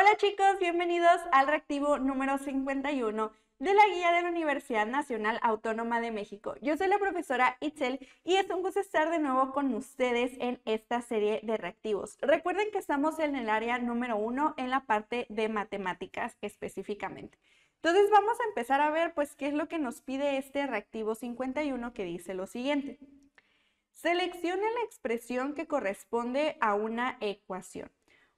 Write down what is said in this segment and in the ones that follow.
Hola chicos, bienvenidos al reactivo número 51 de la guía de la Universidad Nacional Autónoma de México. Yo soy la profesora Itzel y es un gusto estar de nuevo con ustedes en esta serie de reactivos. Recuerden que estamos en el área número 1 en la parte de matemáticas específicamente. Entonces vamos a empezar a ver pues qué es lo que nos pide este reactivo 51 que dice lo siguiente. Seleccione la expresión que corresponde a una ecuación.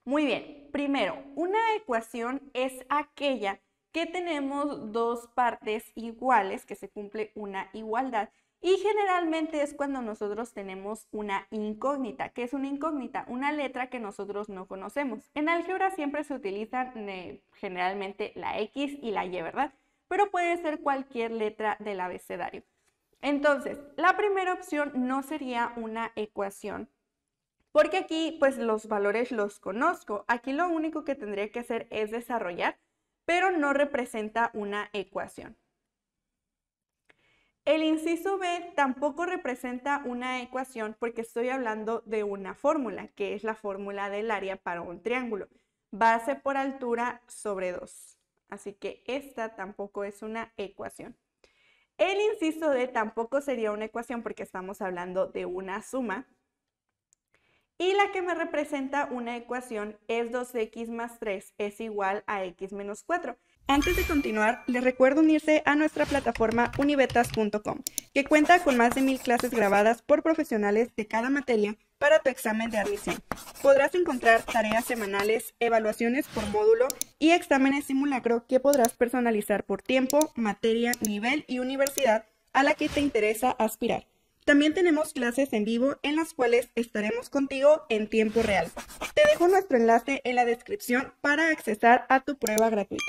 Muy bien, primero, una ecuación es aquella que tenemos dos partes iguales, que se cumple una igualdad. Y generalmente es cuando nosotros tenemos una incógnita. que es una incógnita? Una letra que nosotros no conocemos. En álgebra siempre se utilizan eh, generalmente la X y la Y, ¿verdad? Pero puede ser cualquier letra del abecedario. Entonces, la primera opción no sería una ecuación porque aquí, pues los valores los conozco. Aquí lo único que tendría que hacer es desarrollar, pero no representa una ecuación. El inciso B tampoco representa una ecuación porque estoy hablando de una fórmula, que es la fórmula del área para un triángulo. Base por altura sobre 2. Así que esta tampoco es una ecuación. El inciso D tampoco sería una ecuación porque estamos hablando de una suma, y la que me representa una ecuación es 2x más 3 es igual a x menos 4. Antes de continuar, les recuerdo unirse a nuestra plataforma unibetas.com, que cuenta con más de mil clases grabadas por profesionales de cada materia para tu examen de admisión. Podrás encontrar tareas semanales, evaluaciones por módulo y exámenes simulacro que podrás personalizar por tiempo, materia, nivel y universidad a la que te interesa aspirar. También tenemos clases en vivo en las cuales estaremos contigo en tiempo real. Te dejo nuestro enlace en la descripción para accesar a tu prueba gratuita.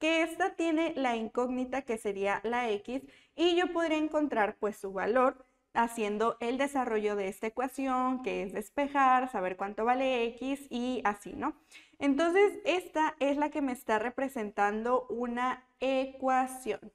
Que esta tiene la incógnita que sería la X y yo podría encontrar pues su valor haciendo el desarrollo de esta ecuación que es despejar, saber cuánto vale X y así, ¿no? Entonces esta es la que me está representando una ecuación.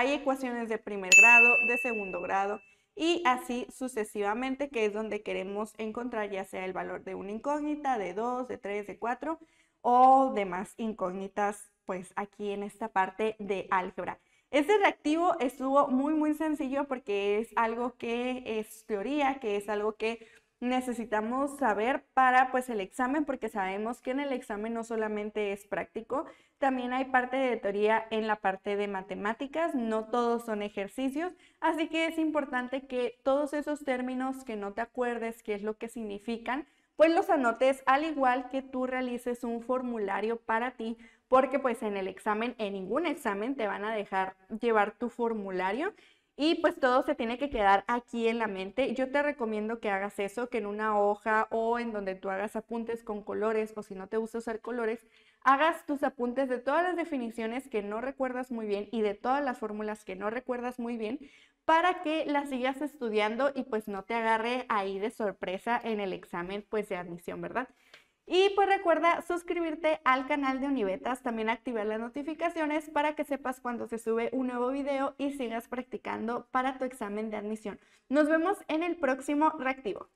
Hay ecuaciones de primer grado, de segundo grado y así sucesivamente, que es donde queremos encontrar ya sea el valor de una incógnita, de 2, de 3, de 4 o demás incógnitas, pues aquí en esta parte de álgebra. Este reactivo estuvo muy muy sencillo porque es algo que es teoría, que es algo que necesitamos saber para pues el examen, porque sabemos que en el examen no solamente es práctico, también hay parte de teoría en la parte de matemáticas, no todos son ejercicios, así que es importante que todos esos términos que no te acuerdes qué es lo que significan, pues los anotes al igual que tú realices un formulario para ti, porque pues en el examen, en ningún examen te van a dejar llevar tu formulario y pues todo se tiene que quedar aquí en la mente. Yo te recomiendo que hagas eso, que en una hoja o en donde tú hagas apuntes con colores o si no te gusta usar colores, hagas tus apuntes de todas las definiciones que no recuerdas muy bien y de todas las fórmulas que no recuerdas muy bien para que las sigas estudiando y pues no te agarre ahí de sorpresa en el examen pues de admisión, ¿verdad? Y pues recuerda suscribirte al canal de Univetas, también activar las notificaciones para que sepas cuando se sube un nuevo video y sigas practicando para tu examen de admisión. Nos vemos en el próximo reactivo.